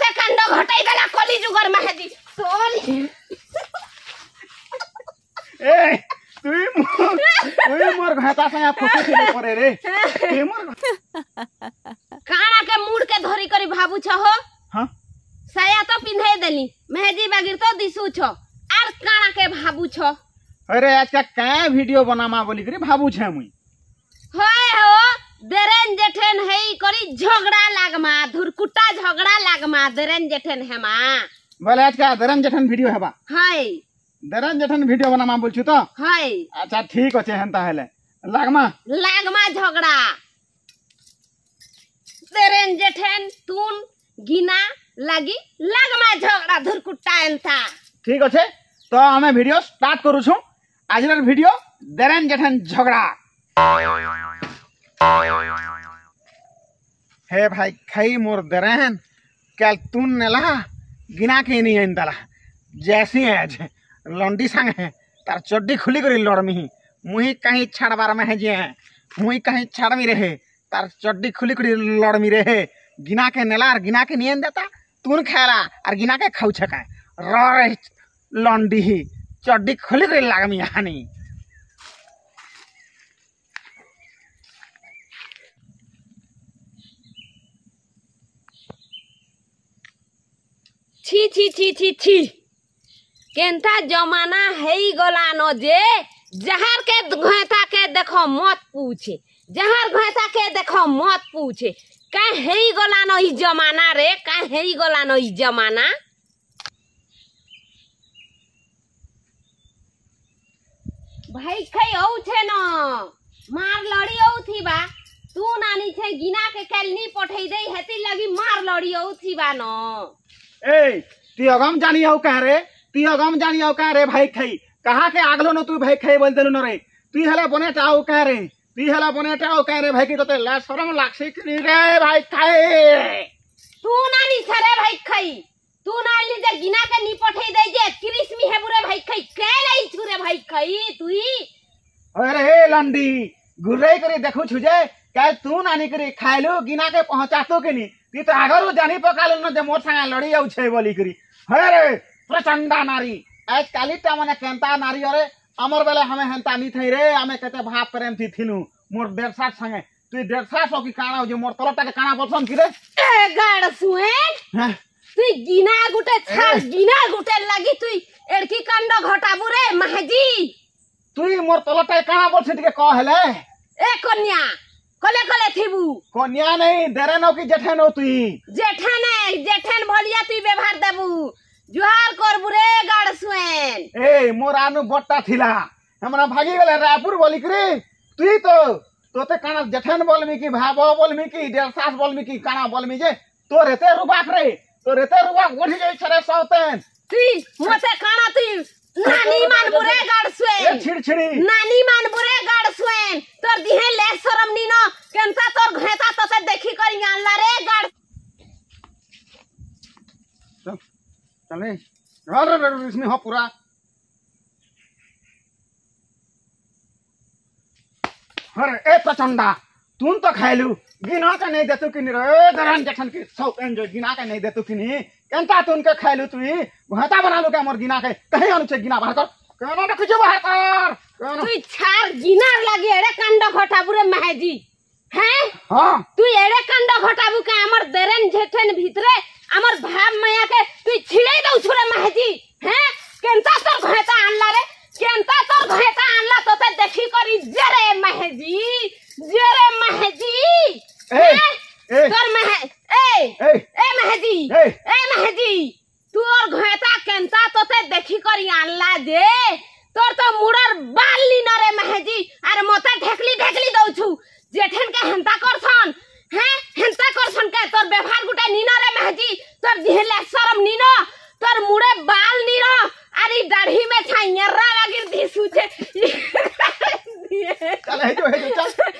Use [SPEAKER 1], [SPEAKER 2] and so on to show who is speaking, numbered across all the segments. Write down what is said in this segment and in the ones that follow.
[SPEAKER 1] ऐसे कांड घटाई गला कली जुगर मेहदी सॉरी
[SPEAKER 2] ए तू তুই তুই মোর ঘাটা সঙ্গে ফটো খেলে পরে रे তুই মোর
[SPEAKER 1] কানা के मूड के धरी करी भाबू छ हो हां साया तो पिन्हे देली मेहदी बगिर तो दिसू छ आर काना के भाबू छ
[SPEAKER 2] अरे आज का का वीडियो बनामा बोली करी भाबू छ मुई
[SPEAKER 1] होय हो देरेन जेठन है करी झगड़ा लागमा धुरकुटा झगड़ा लागमा देरेन जेठन है
[SPEAKER 2] बोले आज का देरेन जेठन वीडियो है हाय देरेन जेठन वीडियो बना बोलछु तो हाय अच्छा ठीक होचे हन ताहले लागमा
[SPEAKER 1] लागमा झगड़ा देरेन जेठन तून गिना लागी लागमा झगड़ा धुरकुटा एंता
[SPEAKER 2] ठीक होचे तो हमें वीडियो स्टार्ट करू छु आजर वीडियो देरेन जेठन झगड़ा हे भाई खई मोर दरहन कल तुन नेला गिना के नहीं आइन दला जैसी है आज लंडी संग है तार चड्डी खुली करी लड़मी मुही कहीं छाड़बार में है जे मुहि कहीं छाड़मी रहे तार चड्डी खुली करी लड़मी रहे गिना के नेला और गिना के नहीं देता तुन खेला और गिना के खाऊ छका रही लंडी ही चड्डी खुली करी लागमी हानी
[SPEAKER 1] ছি ছি ছি ছি ছি কেনটা জমানা হেই গলানো যে যাহারকে ঘেঁতাকে দেখো মত পুছে যাহার ঘেঁতাকে দেখো মত পুছে কা হেই গলানো ই জমানা রে কা হেই গলানো ই জমানা ভাই খাই ওছে ন মার লড়ি ওথিবা তু নানি ছে গিনা কে কেলনি পঠাই দেই হেতি লাগি মার লড়ি ওথিবা ন
[SPEAKER 2] ए ती अगम जानी हो कह रे ती अगम जानी हो कह रे भाई खाई कहा के आगलो न तू भाई खाई बोल देलु न रे ती हला बने टाओ कह रे ती हला बने टाओ कह रे भाई की तते ला शरम लागसी कि रे भाई खाई
[SPEAKER 1] तू ना नी सरे भाई खाई तू ना ली जे गिना के नी पठे दे जे क्रिस्मी हे बुरे भाई खाई के लई छु रे भाई खाई तुई
[SPEAKER 2] अरे हे लंडी गुरे करे देखु छु जे का तू नानी करे खाइलो गिना के पहुंचातो के नी তুই তো আগর জানি পকাল न दे मोर संगे लड़ी आउ छे बोली करी हे रे प्रचंडा नारी आज काली ता माने केंता नारी अरे अमर बेले हमें हेंता नी थई रे हमें केते भाव प्रेम थी थिनु मोर डेढ़सा संगे তুই কি কানা যে মোর তলটাকে কানা বলছন কি রে
[SPEAKER 1] তুই গিনা গুটে ছাল গিনা গুটে লাগি তুই এড়কি কাণ্ড ঘটাবু রে মাহাজি তুই মোর তলটাকে কানা বলছিস টিকে ক হেলে এ কন্যা कले कले थिबू कोन्या नहीं दरनो की जेठनो तुई जेठन है जेठन भलिया तुई व्यवहार देबू जुहार कर बुरे गाड़ सुएन
[SPEAKER 2] ए मोर आनु बट्टा थिला हमरा भागी गेले रायपुर बोली करे तुई तो तोते काना जेठन बोलमी की भाव बोलमी की डेरसास बोलमी की काना बोलमी जे तो
[SPEAKER 1] रेते रुबाक रे तो रेते रुबाक उठ जाई छरे सौतेन तुई मोते काना तुई नानी मान बुरे गाड़सुएन ए छिड़छिड़ी नानी मान बुरे गाड़ सुएन तोर दिहे लेसर
[SPEAKER 2] नहीं इसमें हो पूरा अरे ए प्रचंडा तुम तो खाइलु गिना का नहीं देतु कि रे सब एन्जॉय गिना का नहीं देतु कि एंता तुम तो के खाइलु तु भता बना लु क्या मोर गिना के कहीं अनुचे
[SPEAKER 1] गिना बाहर कर कहना तो कुछ बाहर कर तू छार गिनार लागी एड़े कांड घटाबु रे महजी हैं हां तू एड़े कांड घटाबु के हमर देरन जेठन भीतरे আমার ভাব মায়াকে তুই ছিড়েই দাও ছুরে মাহেজি হ্যাঁ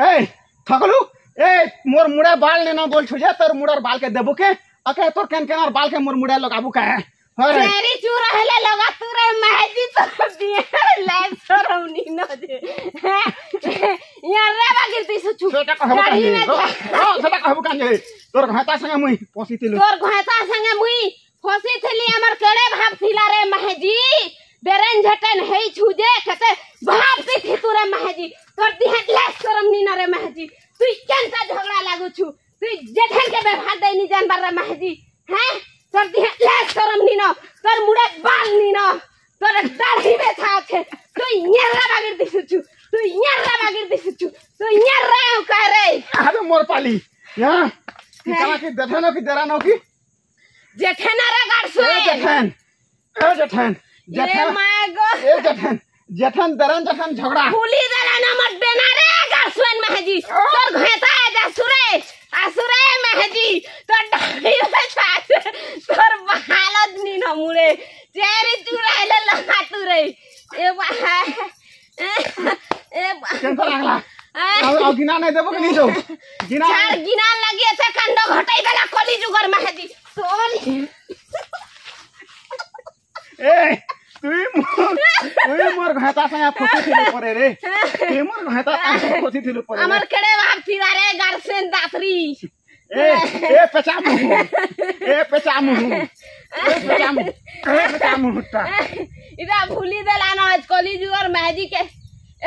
[SPEAKER 2] ए এই থাকলু এই মোর মুড়ে বাল নেন বলছু যে তোর মুড়ের বালকে দেবু কে केन তোর बाल के मोर মোর लगाबू का কে तेरी चूरा हेले लगा
[SPEAKER 1] तू रे महजी
[SPEAKER 2] तो दिए लाइव सरौनी न दे यार रे बागिर
[SPEAKER 1] दिस छु छोटा कहबो का जे ओ छोटा कहबो का जे तोर घाता संगे मुई फसी थिलु तोर घाता संगे मुई फसी थिली हमर केड़े भाव थिला रे महजी बेरन झटन हे छु जे कत
[SPEAKER 2] कर रहे हो कह रहे अरे मोर पाली यहाँ की दठन की दरानो की जेठन अरे गाड़सो जेठन ए जेठन जेठन माय गो ए जेठन जेठन दरन जखन झगड़ा फूली दराना मत बेना रे गाड़सोन महजी तोर घेता तो है जा सुरे महजी
[SPEAKER 1] तो डाली बचा तोर बालत नी न मुरे चेरी तू रहले लहा तू रे ए बा ए बा अब गिना
[SPEAKER 2] नहीं देबो कि जो गिना चार
[SPEAKER 1] गिना लगी ऐसे कंदो घटाई देला कोली जुगर में है जी
[SPEAKER 2] सॉरी ए তুই তুই মোর ঘাটা সায়া ফসি থিলু পরে রে তুই মোর ঘাটা সায়া ফসি থিলু পরে আমার কেড়ে ভাব
[SPEAKER 1] থিবা রে গার্সেন দাতরি এ
[SPEAKER 2] এ পেচামু এ পেচামু এ পেচামু এ পেচামু টা
[SPEAKER 1] ইদা ভুলি দেলা নয় কলি জুর মেজি কে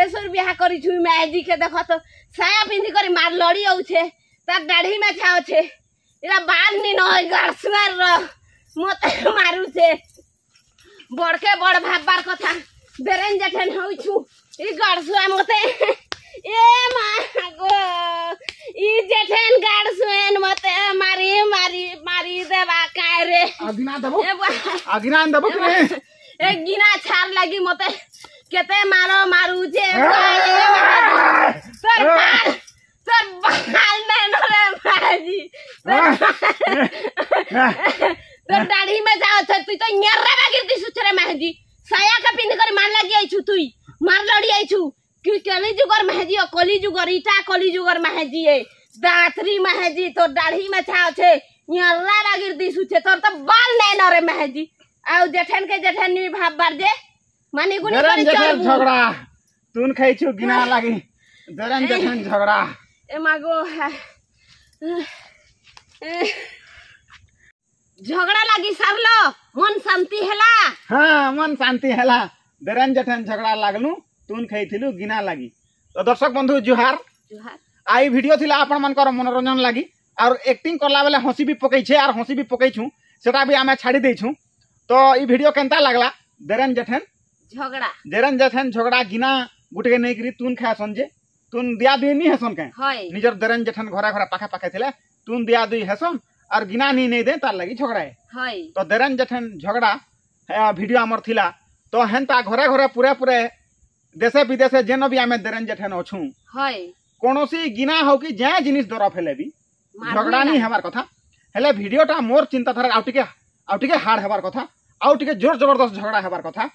[SPEAKER 1] ଏସବୁ ବିହା କରିଛୁ ମାଏଜି କେ ଦେଖ ତ ସାୟା ପିନ୍ଧି କରି ମାର ଲଡ଼ି ଆଉଛେ ତାର ଦାଢ଼ି ମେଛା ଅଛେ ଏଇଟା ବାନ୍ ନି ନ ଗାର୍ସମାରର ମତେ ମାରୁଛେ ବଡ଼କେ ବଡ଼ ଭାବବାର କଥା ବେରେନ୍ ଯେଠେନ୍ ହଉଛୁ ଇ ଗାର୍ସୁଆ ମତେ ଏ ମା ଗୋ ଇ ଯେଠେନ୍ ଗାର୍ସୁଏନ୍ ମତେ ମାରି ମାରି ମାରି ଦେବା କାଏରେ ଆଗିନା ଦେବ ଆଗିନା ଦେବ କି ଏ ଗିନା ଛାର ଲାଗି ମତେ કેતે મારો મારું છે સર બાલ મેનો રે માજી સર દાઢી માં જાવ છે તું તો ન્યારા વાગી દીશું છે રે માજી સાયા કપીન કરી માર લાગી આઈ છું તું માર લડી આઈ છું કે કલી જુગર માજી કલી જુગર ઈટા કલી જુગર માજી એ દાતરી માજી તો દાઢી માં છાવ છે ન્યારા વાગી દીશું છે તો તો બાલ મેનો રે માજી આવ જેઠન કે જેઠન ની ભાબ બાર જે माने गुने करे चल झगड़ा
[SPEAKER 2] तुन खाई छु गिना हाँ। लागि दरन जखन झगड़ा
[SPEAKER 1] ए मागो है झगड़ा लागि सरलो मन शांति हेला
[SPEAKER 2] हां मन शांति हेला दरन जठन झगड़ा लागलु तुन खाई थिलु गिना लागि तो दर्शक बंधु जुहार जुहार आई वीडियो थिला आपन मन कर मनोरंजन लागि और एक्टिंग करला बेले हंसी भी पकई छे और हंसी भी पकई छु सेटा भी आमे छाड़ी दे छु तो ई वीडियो केनता लागला देरन जठन झगड़ा जेरन जसन झगड़ा गिना गुटे के नहीं करी तुन खा संजे तुन दिया दुई नहीं हसन के निजर देरन जठन घोरा घोरा पाखा पाखे थिले तुन दिया दुई हसन और गिना नहीं नहीं दे तार लगी झगड़ा
[SPEAKER 1] है
[SPEAKER 2] तो देरन जठन झगड़ा है वीडियो हमर थिला तो हेनता घोरा घोरा पूरे पूरे देशे विदेशे जेन भी आमे देरन जठन हाय कोनोसी गिना हो कि जे जिनिस दरफ फेले भी
[SPEAKER 1] झगड़ा नहीं हमार
[SPEAKER 2] कथा हेले वीडियोटा मोर चिंता थार आउटिके आउटिके हार्ड हेबार कथा आउटिके जोर जबरदस्त झगड़ा हेबार कथा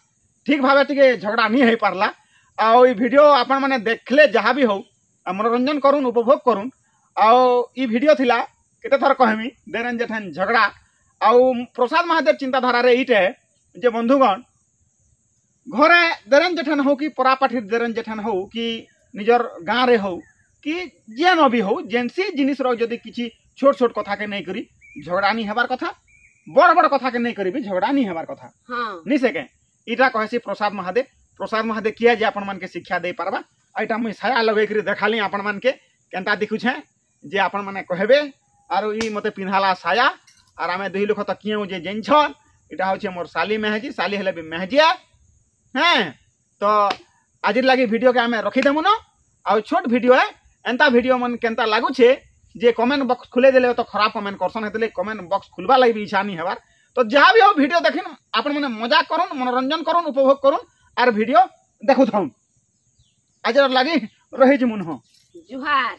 [SPEAKER 2] ଠିକ୍ ଭାବେ ଟିକେ ଝଗଡ଼ା ନି ହେଇପାରିଲା ଆଉ ଇ ଭିଡ଼ିଓ ଆପଣମାନେ ଦେଖିଲେ ଯାହା ବି ହଉ ମନୋରଞ୍ଜନ କରୁନ୍ ଉପଭୋଗ କରୁନ୍ ଆଉ ଇ ଭିଡ଼ିଓ ଥିଲା କେତେ ଥର କହିମି ଦେରେନ୍ ଯେଠେନ୍ ଝଗଡ଼ା ଆଉ ପ୍ରସାଦ ମହାଦେବ ଚିନ୍ତାଧାରାରେ ଏଇଟେ ଯେ ବନ୍ଧୁଗଣ ଘରେ ଦେରେନ୍ ଯେଠେନ୍ ହଉ କି ପରାପାଠିର ଦେରେନ୍ ଯେଠେନ୍ ହଉ କି ନିଜର ଗାଁରେ ହଉ କି ଯେନ୍ ବି ହଉ ଯେନ୍ସି ଜିନିଷର ଯଦି କିଛି ଛୋଟ ଛୋଟ କଥାକେ ନେଇକରି ଝଗଡ଼ା ନି ହେବାର କଥା ବଡ଼ ବଡ଼ କଥାକେ ନେଇକରି ବି ଝଗଡ଼ା ନି ହେବାର କଥା ନି ସେକେଣ୍ଡ इटा कहसि प्रसाद महादेव प्रसाद महादेव किए जे आपके शिक्षा दे पार्बा आईटा मुई साया लगे देखाली आपण मानके केन्टा दिखुछे जे आपण मैंने कहे आर ई मत पिंधाला साया आर आम दुई लोक तो किए जे जेनछन इटा हूँ मोर साली मेहजी साली हेले भी मेहजिया हाँ तो आज लगे भिडियो के आम रखीदेमुन आउ छोट भिडियो एंता भिड मन के लगुचे जे कमेंट बक्स खुले देले तो खराब कमेंट करसन है कमेंट बक्स खुलवा लगे भी इच्छा नहीं हेबार তো যা বি হোক ভিডিও দেখিন আপন মানে মজা করুন মনোরঞ্জন করুন উপভোগ করুন আর ভিডিও দেখু থাউন আজর লাগি রহিছি মুনহ
[SPEAKER 1] জুহার